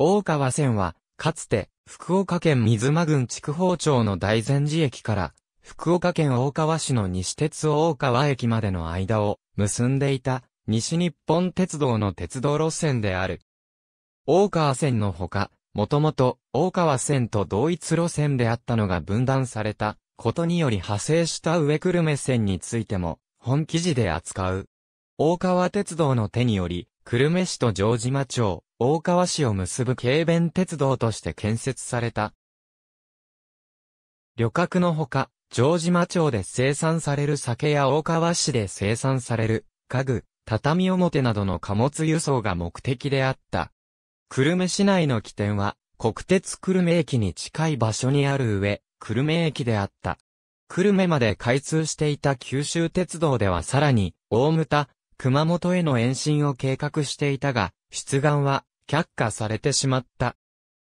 大川線は、かつて、福岡県水間郡筑豊町の大善寺駅から、福岡県大川市の西鉄大川駅までの間を結んでいた西日本鉄道の鉄道路線である。大川線のほか、もともと大川線と同一路線であったのが分断されたことにより派生した上久留米線についても本記事で扱う。大川鉄道の手により、久留米市と城島町、大川市を結ぶ軽便鉄道として建設された。旅客のほか、城島町で生産される酒や大川市で生産される家具、畳表などの貨物輸送が目的であった。久留米市内の起点は、国鉄久留米駅に近い場所にある上、久留米駅であった。久留米まで開通していた九州鉄道ではさらに、大牟田、熊本への延伸を計画していたが、出願は却下されてしまった。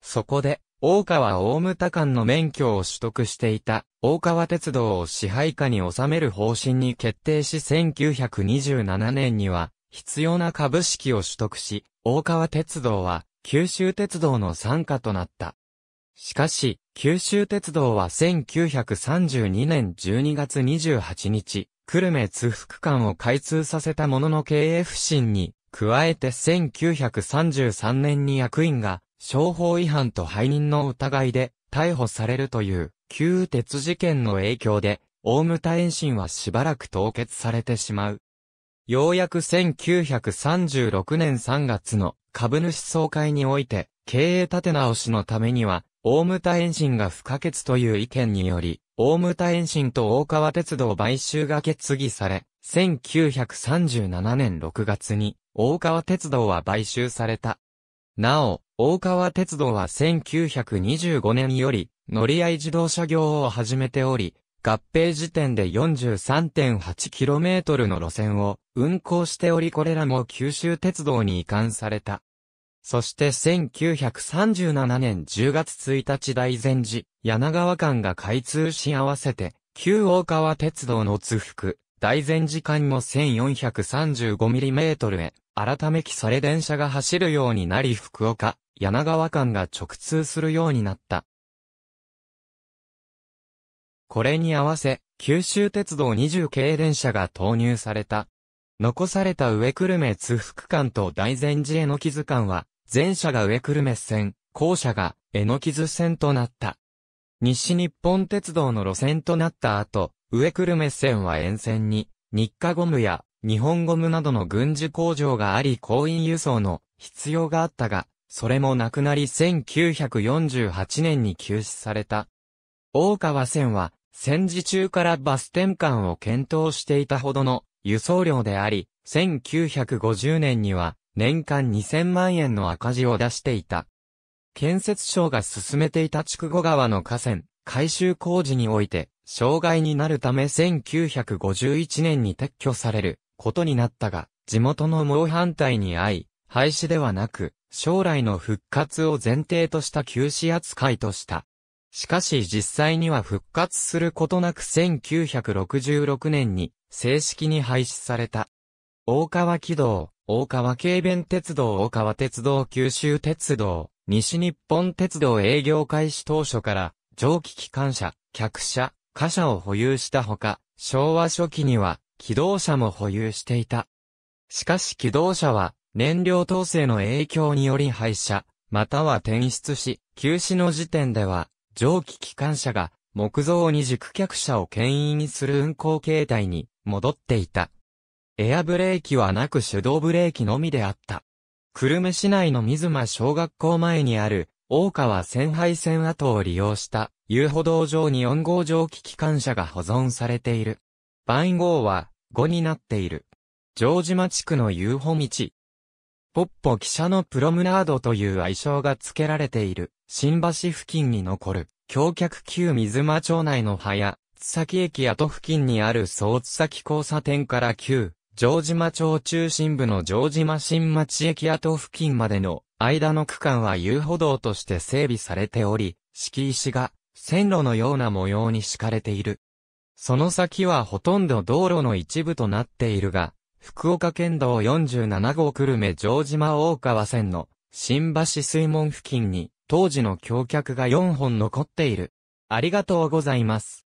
そこで、大川大牟田間の免許を取得していた大川鉄道を支配下に収める方針に決定し1927年には必要な株式を取得し、大川鉄道は九州鉄道の参加となった。しかし、九州鉄道は1932年12月28日、久留米津福間を開通させたものの経営不振に加えて1933年に役員が、商法違反と背任の疑いで逮捕されるという、旧鉄事件の影響で、大牟田延伸はしばらく凍結されてしまう。ようやく1936年3月の株主総会において、経営立て直しのためには、大牟田延伸が不可欠という意見により、大牟田延伸と大川鉄道買収が決議され、1937年6月に大川鉄道は買収された。なお、大川鉄道は1925年より乗り合い自動車業を始めており、合併時点で 43.8km の路線を運行しておりこれらも九州鉄道に移管された。そして1937年10月1日大前寺、柳川間が開通し合わせて、旧大川鉄道の津福、大前寺間も 1435mm へ改めきされ電車が走るようになり福岡、柳川間が直通するようになった。これに合わせ、九州鉄道20系電車が投入された。残された上久留米津福間と大善寺江の木図間は、前者が上久留米線、後者がえのきず線となった。西日本鉄道の路線となった後、上久留米線は沿線に、日課ゴムや日本ゴムなどの軍需工場があり工員輸送の必要があったが、それもなくなり1948年に休止された。大川線は戦時中からバス転換を検討していたほどの輸送量であり、1950年には年間2000万円の赤字を出していた。建設省が進めていた筑後川の河川、改修工事において、障害になるため1951年に撤去されることになったが、地元の猛反対に遭い、廃止ではなく、将来の復活を前提とした休止扱いとした。しかし実際には復活することなく1966年に正式に廃止された。大川軌道、大川軽便鉄道大川鉄道九州鉄道、西日本鉄道営業開始当初から蒸気機関車、客車、貨車を保有したほか、昭和初期には気動車も保有していた。しかし気動車は、燃料統制の影響により廃車、または転出し、休止の時点では、蒸気機関車が、木造に軸客車を牽引する運行形態に戻っていた。エアブレーキはなく手動ブレーキのみであった。久留米市内の水間小学校前にある、大川線廃線跡を利用した遊歩道上に4号蒸気機関車が保存されている。番号は語になっている。城島地区の遊歩道。ポッポ汽車のプロムナードという愛称が付けられている、新橋付近に残る、橋脚旧水間町内の葉や、津崎駅跡付近にある総津崎交差点から旧、城島町中心部の城島新町駅跡付近までの間の区間は遊歩道として整備されており、敷石が線路のような模様に敷かれている。その先はほとんど道路の一部となっているが、福岡県道47号久留米城島大川線の新橋水門付近に当時の橋脚が4本残っている。ありがとうございます。